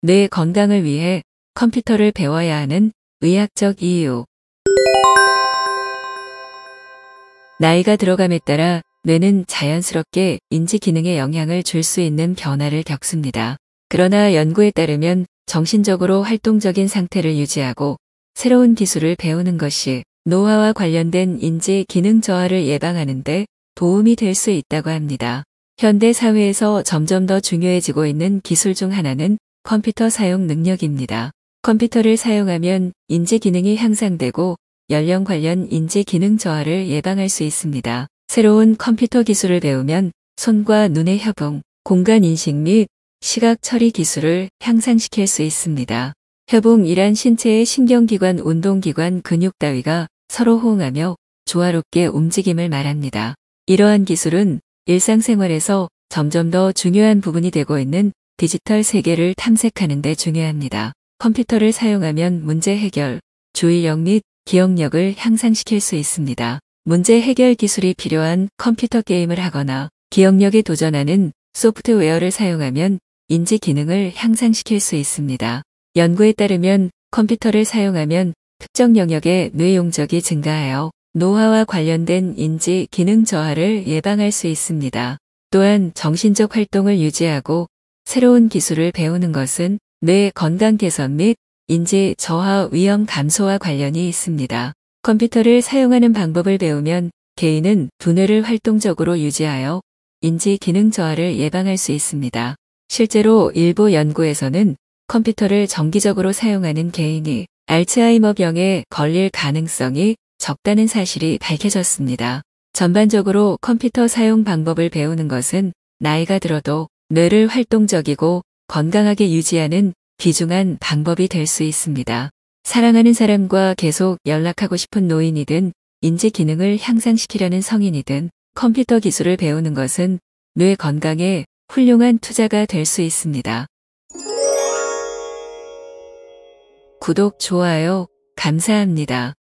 뇌 건강을 위해 컴퓨터를 배워야 하는 의학적 이유. 나이가 들어감에 따라 뇌는 자연스럽게 인지 기능에 영향을 줄 수 있는 변화를 겪습니다. 그러나 연구에 따르면 정신적으로 활동적인 상태를 유지하고 새로운 기술을 배우는 것이 노화와 관련된 인지 기능 저하를 예방하는데 도움이 될 수 있다고 합니다. 현대 사회에서 점점 더 중요해지고 있는 기술 중 하나는 컴퓨터 사용 능력입니다. 컴퓨터를 사용하면 인지 기능이 향상되고 연령 관련 인지 기능 저하를 예방할 수 있습니다. 새로운 컴퓨터 기술을 배우면 손과 눈의 협응, 공간 인식 및 시각 처리 기술을 향상시킬 수 있습니다. 협응이란 신체의 신경기관, 운동기관, 근육 따위가 서로 호응하며 조화롭게 움직임을 말합니다. 이러한 기술은 일상생활에서 점점 더 중요한 부분이 되고 있는 디지털 세계를 탐색하는 데 중요합니다. 컴퓨터를 사용하면 문제 해결, 주의력 및 기억력을 향상시킬 수 있습니다. 문제 해결 기술이 필요한 컴퓨터 게임을 하거나 기억력에 도전하는 소프트웨어를 사용하면 인지 기능을 향상시킬 수 있습니다. 연구에 따르면 컴퓨터를 사용하면 특정 영역의 뇌 용적이 증가하여 노화와 관련된 인지 기능 저하를 예방할 수 있습니다. 또한 정신적 활동을 유지하고 새로운 기술을 배우는 것은 뇌 건강 개선 및 인지 저하 위험 감소와 관련이 있습니다. 컴퓨터를 사용하는 방법을 배우면 개인은 두뇌를 활동적으로 유지하여 인지 기능 저하를 예방할 수 있습니다. 실제로 일부 연구에서는 컴퓨터를 정기적으로 사용하는 개인이 알츠하이머병에 걸릴 가능성이 적다는 사실이 밝혀졌습니다. 전반적으로 컴퓨터 사용 방법을 배우는 것은 나이가 들어도 뇌를 활동적이고 건강하게 유지하는 귀중한 방법이 될 수 있습니다. 사랑하는 사람과 계속 연락하고 싶은 노인이든 인지 기능을 향상시키려는 성인이든 컴퓨터 기술을 배우는 것은 뇌 건강에 훌륭한 투자가 될 수 있습니다. 구독, 좋아요, 감사합니다.